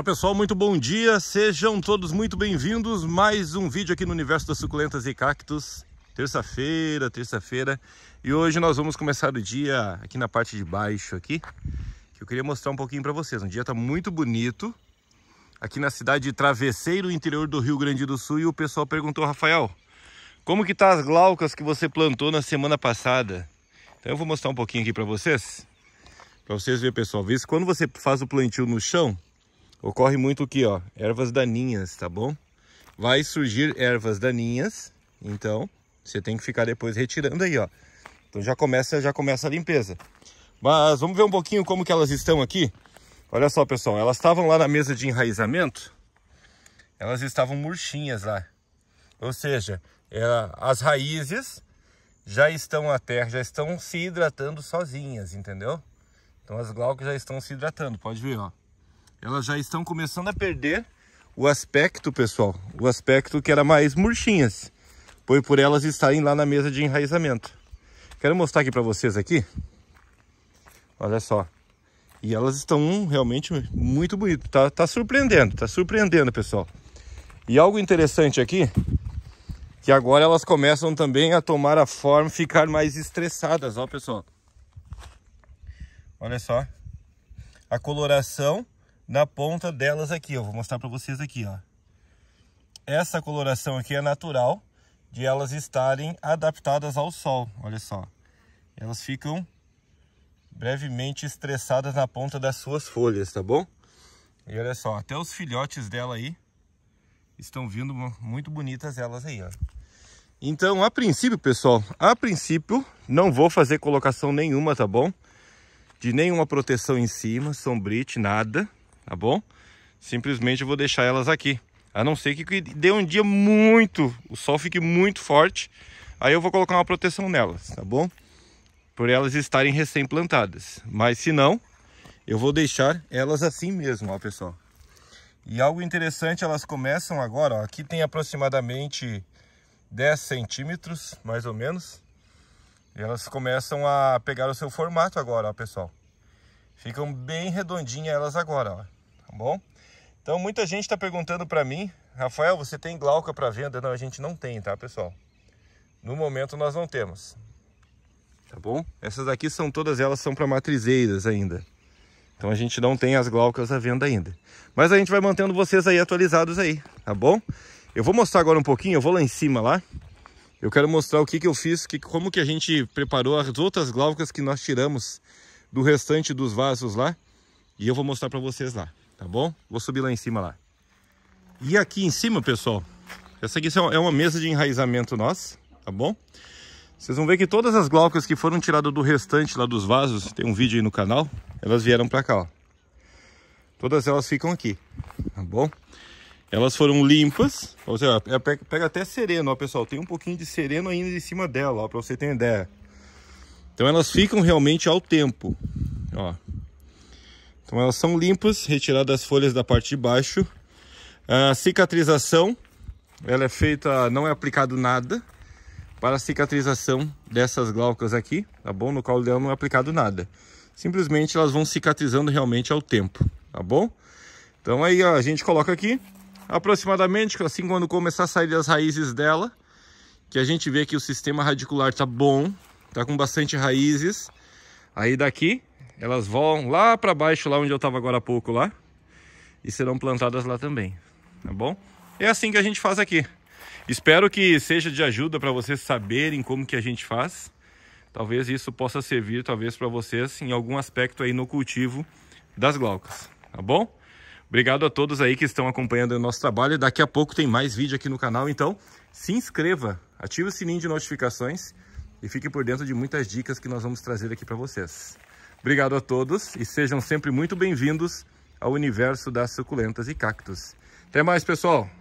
Olá pessoal, muito bom dia, sejam todos muito bem-vindos, mais um vídeo aqui no Universo das Suculentas e Cactos, terça-feira, terça-feira, e hoje nós vamos começar o dia aqui na parte de baixo aqui, que eu queria mostrar um pouquinho para vocês, um dia tá muito bonito, aqui na cidade de Travesseiro, interior do Rio Grande do Sul, e o pessoal perguntou, Rafael, como que tá as glaucas que você plantou na semana passada? Então eu vou mostrar um pouquinho aqui para vocês, para vocês verem pessoal, visto quando você faz o plantio no chão, ocorre muito o que, ó? Ervas daninhas, tá bom? Vai surgir ervas daninhas, então você tem que ficar depois retirando aí, ó. Então já começa, já começa a limpeza. Mas vamos ver um pouquinho como que elas estão aqui. Olha só, pessoal, elas estavam lá na mesa de enraizamento, elas estavam murchinhas lá. Ou seja, é, as raízes já estão a terra, já estão se hidratando sozinhas, entendeu? Então as glaucas já estão se hidratando, pode ver, ó elas já estão começando a perder o aspecto, pessoal, o aspecto que era mais murchinhas, foi por elas estarem lá na mesa de enraizamento. Quero mostrar aqui para vocês aqui, olha só, e elas estão realmente muito bonitas, tá, tá surpreendendo, tá surpreendendo, pessoal. E algo interessante aqui, que agora elas começam também a tomar a forma, ficar mais estressadas, ó pessoal. Olha só, a coloração na ponta delas aqui, eu Vou mostrar para vocês aqui, ó. Essa coloração aqui é natural de elas estarem adaptadas ao sol, olha só. Elas ficam brevemente estressadas na ponta das suas folhas, tá bom? E olha só, até os filhotes dela aí estão vindo muito bonitas elas aí, ó. Então, a princípio, pessoal, a princípio não vou fazer colocação nenhuma, tá bom? De nenhuma proteção em cima, sombrite, nada tá bom? Simplesmente eu vou deixar elas aqui. A não ser que dê um dia muito, o sol fique muito forte, aí eu vou colocar uma proteção nelas, tá bom? Por elas estarem recém-plantadas. Mas se não, eu vou deixar elas assim mesmo, ó pessoal. E algo interessante, elas começam agora, ó, aqui tem aproximadamente 10 centímetros, mais ou menos. E elas começam a pegar o seu formato agora, ó pessoal. Ficam bem redondinhas elas agora, ó tá bom? Então muita gente está perguntando para mim, Rafael, você tem glauca para venda? Não, a gente não tem, tá, pessoal? No momento nós não temos. Tá bom? Essas aqui são todas elas são para matrizeiras ainda. Então a gente não tem as glaucas à venda ainda. Mas a gente vai mantendo vocês aí atualizados aí, tá bom? Eu vou mostrar agora um pouquinho, eu vou lá em cima lá. Eu quero mostrar o que, que eu fiz, que, como que a gente preparou as outras glaucas que nós tiramos do restante dos vasos lá. E eu vou mostrar para vocês lá tá bom? Vou subir lá em cima lá. E aqui em cima, pessoal, essa aqui é uma mesa de enraizamento nossa, tá bom? Vocês vão ver que todas as glaucas que foram tiradas do restante lá dos vasos, tem um vídeo aí no canal, elas vieram pra cá, ó. Todas elas ficam aqui, tá bom? Elas foram limpas, ou seja, é, pega até sereno, ó pessoal, tem um pouquinho de sereno ainda em cima dela, ó, pra você ter ideia. Então elas ficam realmente ao tempo, ó, então elas são limpas, retiradas as folhas da parte de baixo. A cicatrização, ela é feita, não é aplicado nada para a cicatrização dessas glaucas aqui, tá bom? No caule dela não é aplicado nada. Simplesmente elas vão cicatrizando realmente ao tempo, tá bom? Então aí a gente coloca aqui, aproximadamente assim quando começar a sair as raízes dela, que a gente vê que o sistema radicular tá bom, tá com bastante raízes. Aí daqui elas vão lá para baixo, lá onde eu estava agora há pouco lá, e serão plantadas lá também, tá bom? É assim que a gente faz aqui. Espero que seja de ajuda para vocês saberem como que a gente faz. Talvez isso possa servir, talvez, para vocês em algum aspecto aí no cultivo das glaucas, tá bom? Obrigado a todos aí que estão acompanhando o nosso trabalho. Daqui a pouco tem mais vídeo aqui no canal, então se inscreva, ative o sininho de notificações e fique por dentro de muitas dicas que nós vamos trazer aqui para vocês. Obrigado a todos e sejam sempre muito bem-vindos ao universo das suculentas e cactos. Até mais, pessoal!